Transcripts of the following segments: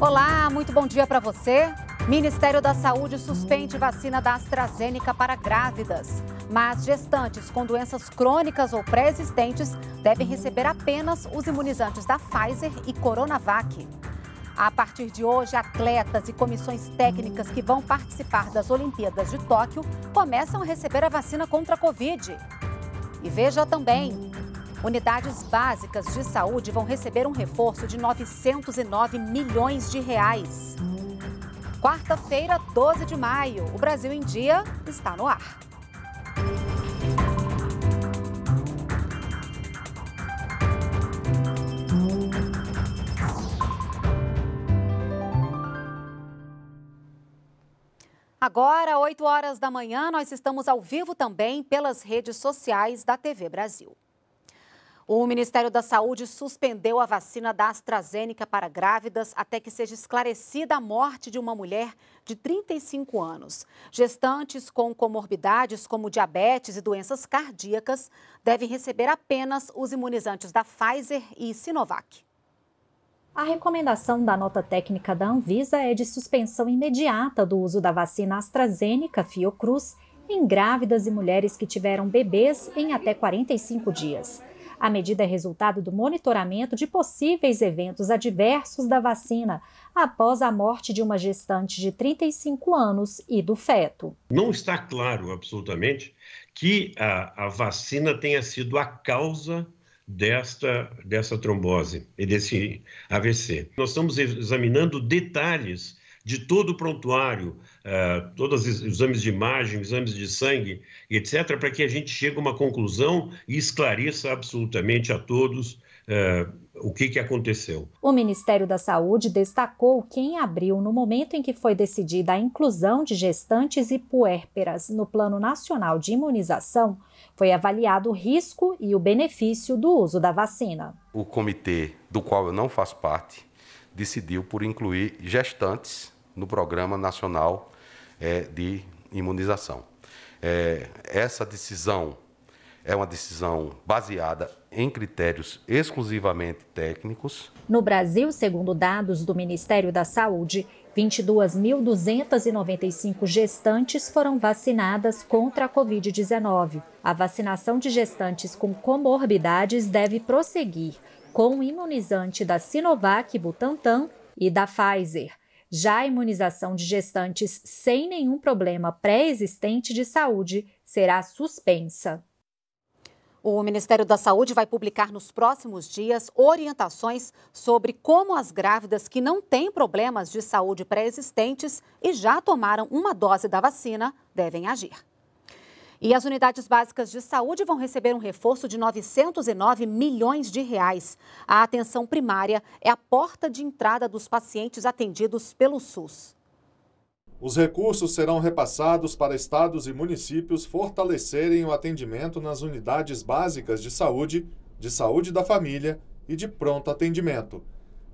Olá, muito bom dia para você. Ministério da Saúde suspende vacina da AstraZeneca para grávidas. Mas gestantes com doenças crônicas ou pré-existentes devem receber apenas os imunizantes da Pfizer e Coronavac. A partir de hoje, atletas e comissões técnicas que vão participar das Olimpíadas de Tóquio começam a receber a vacina contra a Covid. E veja também: Unidades básicas de saúde vão receber um reforço de 909 milhões de reais. Quarta-feira, 12 de maio, o Brasil em Dia está no ar. Agora, 8 horas da manhã, nós estamos ao vivo também pelas redes sociais da TV Brasil. O Ministério da Saúde suspendeu a vacina da AstraZeneca para grávidas até que seja esclarecida a morte de uma mulher de 35 anos. Gestantes com comorbidades como diabetes e doenças cardíacas devem receber apenas os imunizantes da Pfizer e Sinovac. A recomendação da nota técnica da Anvisa é de suspensão imediata do uso da vacina AstraZeneca Fiocruz em grávidas e mulheres que tiveram bebês em até 45 dias. A medida é resultado do monitoramento de possíveis eventos adversos da vacina após a morte de uma gestante de 35 anos e do feto. Não está claro absolutamente que a, a vacina tenha sido a causa desta, dessa trombose e desse AVC. Nós estamos examinando detalhes de todo o prontuário, eh, todos os exames de imagem, exames de sangue, etc., para que a gente chegue a uma conclusão e esclareça absolutamente a todos Uh, o que, que aconteceu. O Ministério da Saúde destacou que, em abril, no momento em que foi decidida a inclusão de gestantes e puérperas no Plano Nacional de Imunização, foi avaliado o risco e o benefício do uso da vacina. O comitê, do qual eu não faço parte, decidiu por incluir gestantes no Programa Nacional é, de Imunização. É, essa decisão é uma decisão baseada em critérios exclusivamente técnicos. No Brasil, segundo dados do Ministério da Saúde, 22.295 gestantes foram vacinadas contra a Covid-19. A vacinação de gestantes com comorbidades deve prosseguir com o imunizante da Sinovac Butantan e da Pfizer. Já a imunização de gestantes sem nenhum problema pré-existente de saúde será suspensa. O Ministério da Saúde vai publicar nos próximos dias orientações sobre como as grávidas que não têm problemas de saúde pré-existentes e já tomaram uma dose da vacina devem agir. E as unidades básicas de saúde vão receber um reforço de 909 milhões de reais. A atenção primária é a porta de entrada dos pacientes atendidos pelo SUS. Os recursos serão repassados para estados e municípios fortalecerem o atendimento nas unidades básicas de saúde, de saúde da família e de pronto atendimento.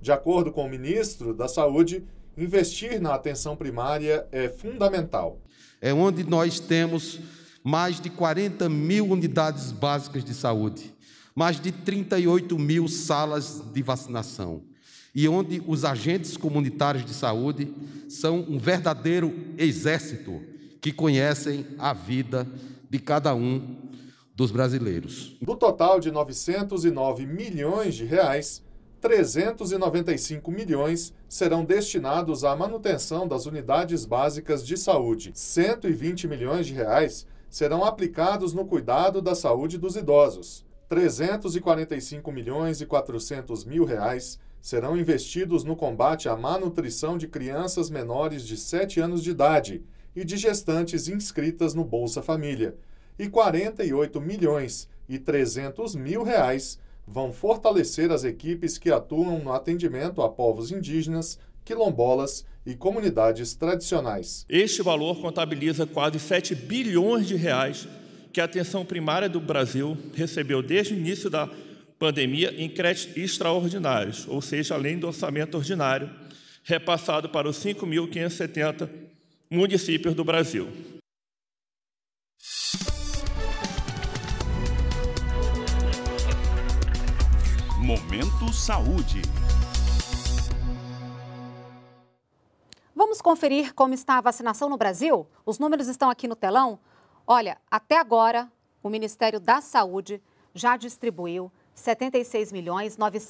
De acordo com o ministro da Saúde, investir na atenção primária é fundamental. É onde nós temos mais de 40 mil unidades básicas de saúde, mais de 38 mil salas de vacinação, e onde os agentes comunitários de saúde são um verdadeiro exército que conhecem a vida de cada um dos brasileiros. Do total de 909 milhões de reais, 395 milhões serão destinados à manutenção das unidades básicas de saúde. 120 milhões de reais serão aplicados no cuidado da saúde dos idosos. 345 milhões e 400 mil reais serão investidos no combate à malnutrição de crianças menores de 7 anos de idade e de gestantes inscritas no Bolsa Família. E 48 milhões e 300 mil reais vão fortalecer as equipes que atuam no atendimento a povos indígenas quilombolas e comunidades tradicionais. Este valor contabiliza quase 7 bilhões de reais que a atenção primária do Brasil recebeu desde o início da pandemia em créditos extraordinários, ou seja, além do orçamento ordinário, repassado para os 5.570 municípios do Brasil. Momento Saúde. Vamos conferir como está a vacinação no Brasil? Os números estão aqui no telão. Olha, até agora, o Ministério da Saúde já distribuiu 76 milhões doses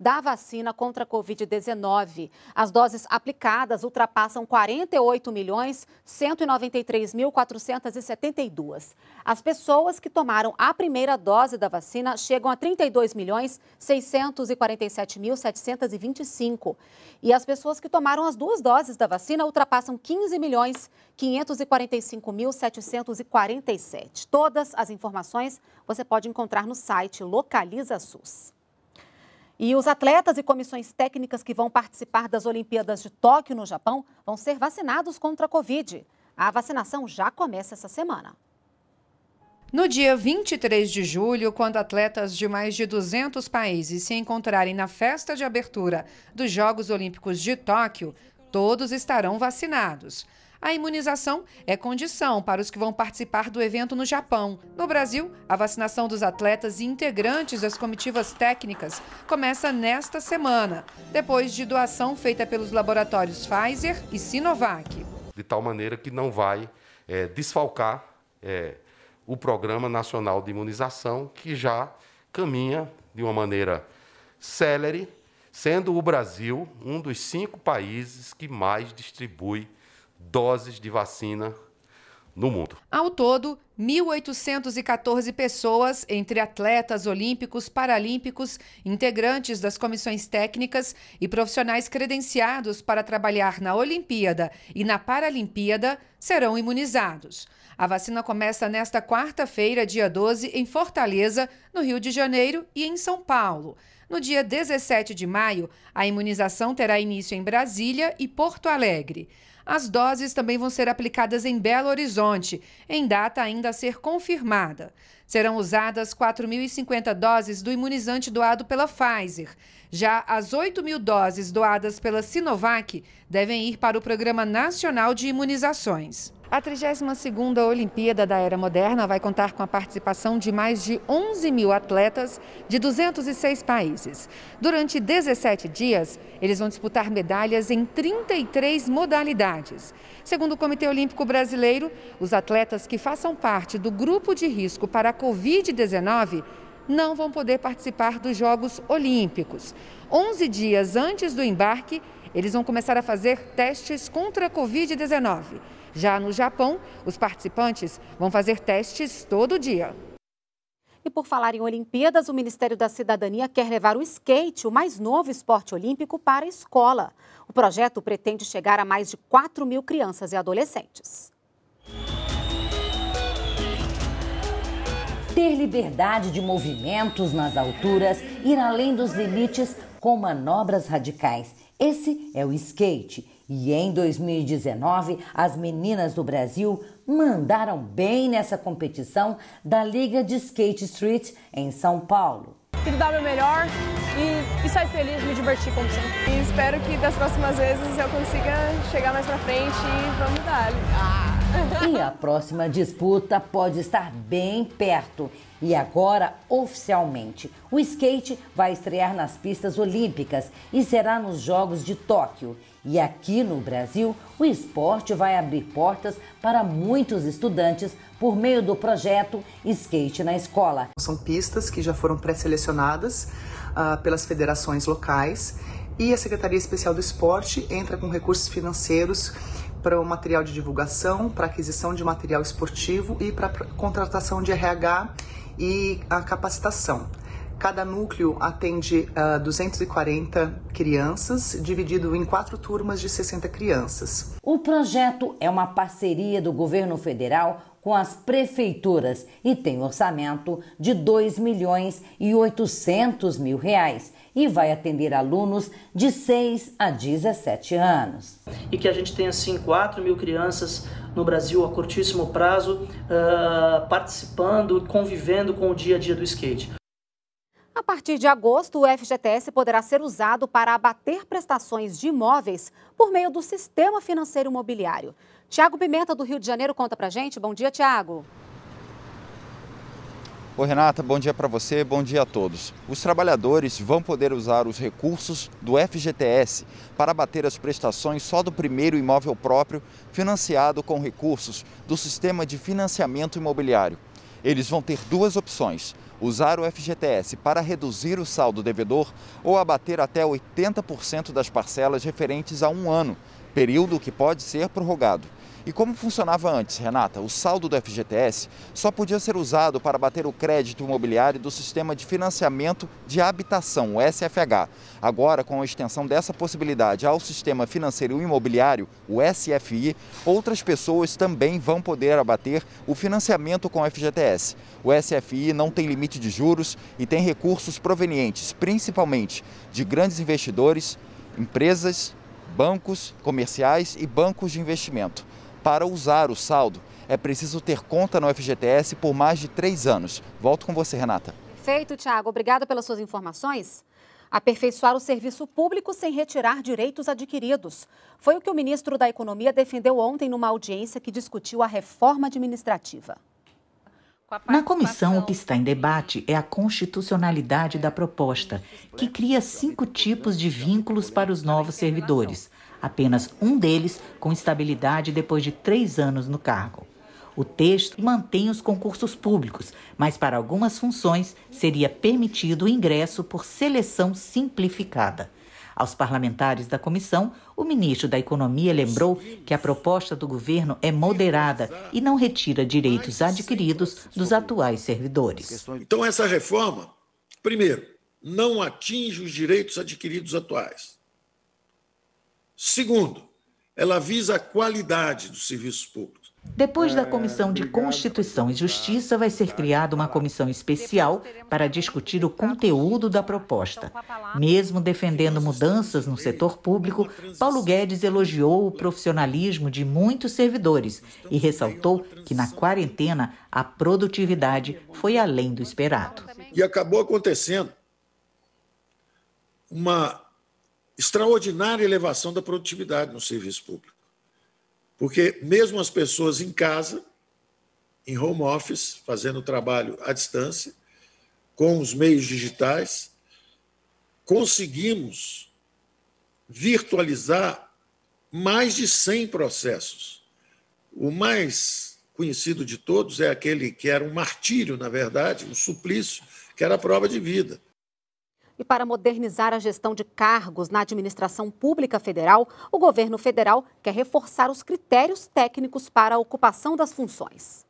da vacina contra a Covid-19. As doses aplicadas ultrapassam 48 milhões 193.472. As pessoas que tomaram a primeira dose da vacina chegam a 32 milhões 647.725. E as pessoas que tomaram as duas doses da vacina ultrapassam 15 milhões 545.747. Todas as informações você pode encontrar no site Localiza SUS. E os atletas e comissões técnicas que vão participar das Olimpíadas de Tóquio, no Japão, vão ser vacinados contra a Covid. A vacinação já começa essa semana. No dia 23 de julho, quando atletas de mais de 200 países se encontrarem na festa de abertura dos Jogos Olímpicos de Tóquio, todos estarão vacinados. A imunização é condição para os que vão participar do evento no Japão. No Brasil, a vacinação dos atletas e integrantes das comitivas técnicas começa nesta semana, depois de doação feita pelos laboratórios Pfizer e Sinovac. De tal maneira que não vai é, desfalcar é, o Programa Nacional de Imunização, que já caminha de uma maneira célere, sendo o Brasil um dos cinco países que mais distribui doses de vacina no mundo. Ao todo, 1.814 pessoas, entre atletas olímpicos, paralímpicos, integrantes das comissões técnicas e profissionais credenciados para trabalhar na Olimpíada e na Paralimpíada, serão imunizados. A vacina começa nesta quarta-feira, dia 12, em Fortaleza, no Rio de Janeiro e em São Paulo. No dia 17 de maio, a imunização terá início em Brasília e Porto Alegre. As doses também vão ser aplicadas em Belo Horizonte, em data ainda a ser confirmada. Serão usadas 4.050 doses do imunizante doado pela Pfizer. Já as 8 mil doses doadas pela Sinovac devem ir para o Programa Nacional de Imunizações. A 32ª Olimpíada da Era Moderna vai contar com a participação de mais de 11 mil atletas de 206 países. Durante 17 dias, eles vão disputar medalhas em 33 modalidades. Segundo o Comitê Olímpico Brasileiro, os atletas que façam parte do grupo de risco para Covid-19 não vão poder participar dos Jogos Olímpicos. 11 dias antes do embarque, eles vão começar a fazer testes contra a Covid-19. Já no Japão, os participantes vão fazer testes todo dia. E por falar em Olimpíadas, o Ministério da Cidadania quer levar o skate, o mais novo esporte olímpico, para a escola. O projeto pretende chegar a mais de 4 mil crianças e adolescentes. ter liberdade de movimentos nas alturas, ir além dos limites com manobras radicais. Esse é o skate. E em 2019, as meninas do Brasil mandaram bem nessa competição da Liga de Skate Street em São Paulo. Quero dar o meu melhor e, e sair feliz, me divertir como sempre. E espero que das próximas vezes eu consiga chegar mais pra frente e vamos dar. Ah. E a próxima disputa pode estar bem perto. E agora, oficialmente, o skate vai estrear nas pistas olímpicas e será nos Jogos de Tóquio. E aqui no Brasil, o esporte vai abrir portas para muitos estudantes por meio do projeto Skate na Escola. São pistas que já foram pré-selecionadas uh, pelas federações locais e a Secretaria Especial do Esporte entra com recursos financeiros para o material de divulgação, para aquisição de material esportivo e para contratação de RH e a capacitação. Cada núcleo atende uh, ah, 240 crianças, dividido em quatro turmas de 60 crianças. O projeto é uma parceria do governo federal com as prefeituras e tem orçamento de 2 milhões e 800 mil reais e vai atender alunos de 6 a 17 anos e que a gente tenha assim 4 mil crianças no Brasil a curtíssimo prazo uh, participando, convivendo com o dia a dia do skate. A partir de agosto, o FGTS poderá ser usado para abater prestações de imóveis por meio do sistema financeiro imobiliário. Tiago Pimenta, do Rio de Janeiro, conta pra gente. Bom dia, Tiago. Ô Renata, bom dia para você, bom dia a todos. Os trabalhadores vão poder usar os recursos do FGTS para bater as prestações só do primeiro imóvel próprio, financiado com recursos do Sistema de Financiamento Imobiliário. Eles vão ter duas opções: usar o FGTS para reduzir o saldo devedor ou abater até 80% das parcelas referentes a um ano, período que pode ser prorrogado. E como funcionava antes, Renata? O saldo do FGTS só podia ser usado para bater o crédito imobiliário do Sistema de Financiamento de Habitação, o SFH. Agora, com a extensão dessa possibilidade ao Sistema Financeiro Imobiliário, o SFI, outras pessoas também vão poder abater o financiamento com o FGTS. O SFI não tem limite de juros e tem recursos provenientes principalmente de grandes investidores, empresas, bancos comerciais e bancos de investimento para usar o saldo, é preciso ter conta no FGTS por mais de três anos. Volto com você, Renata. Feito, Tiago. Obrigada pelas suas informações. Aperfeiçoar o serviço público sem retirar direitos adquiridos. Foi o que o ministro da Economia defendeu ontem numa audiência que discutiu a reforma administrativa. Na comissão, o que está em debate é a constitucionalidade da proposta, que cria cinco tipos de vínculos para os novos servidores apenas um deles com estabilidade depois de três anos no cargo. O texto mantém os concursos públicos, mas para algumas funções seria permitido o ingresso por seleção simplificada. Aos parlamentares da comissão, o ministro da Economia lembrou que a proposta do governo é moderada e não retira direitos adquiridos dos atuais servidores. Então, essa reforma, primeiro, não atinge os direitos adquiridos atuais. Segundo, ela visa a qualidade dos serviços públicos. Depois da é, Comissão de Constituição e Justiça, vai ser criada uma comissão especial para discutir o conteúdo da proposta. Mesmo defendendo mudanças no setor público, Paulo Guedes elogiou o profissionalismo de muitos servidores e ressaltou que na quarentena a produtividade foi além do esperado. E acabou acontecendo uma extraordinária elevação da produtividade no serviço público. Porque mesmo as pessoas em casa, em home office, fazendo trabalho à distância, com os meios digitais, conseguimos virtualizar mais de 100 processos. O mais conhecido de todos é aquele que era um martírio, na verdade, um suplício, que era a prova de vida. E para modernizar a gestão de cargos na administração pública federal, o governo federal quer reforçar os critérios técnicos para a ocupação das funções.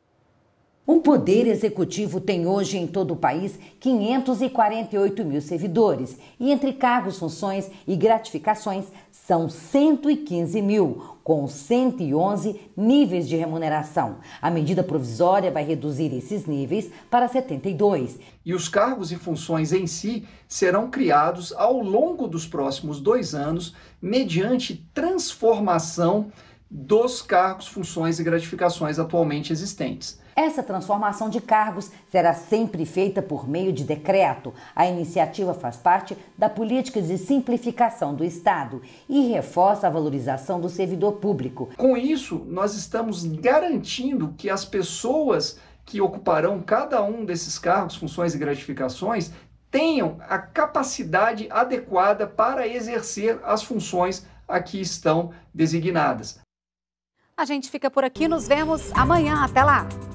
O Poder Executivo tem hoje em todo o país 548 mil servidores e, entre cargos, funções e gratificações, são 115 mil, com 111 níveis de remuneração. A medida provisória vai reduzir esses níveis para 72. E os cargos e funções em si serão criados ao longo dos próximos dois anos, mediante transformação dos cargos, funções e gratificações atualmente existentes. Essa transformação de cargos será sempre feita por meio de decreto. A iniciativa faz parte da política de simplificação do Estado e reforça a valorização do servidor público. Com isso, nós estamos garantindo que as pessoas que ocuparão cada um desses cargos, funções e gratificações tenham a capacidade adequada para exercer as funções a que estão designadas. A gente fica por aqui, nos vemos amanhã. Até lá!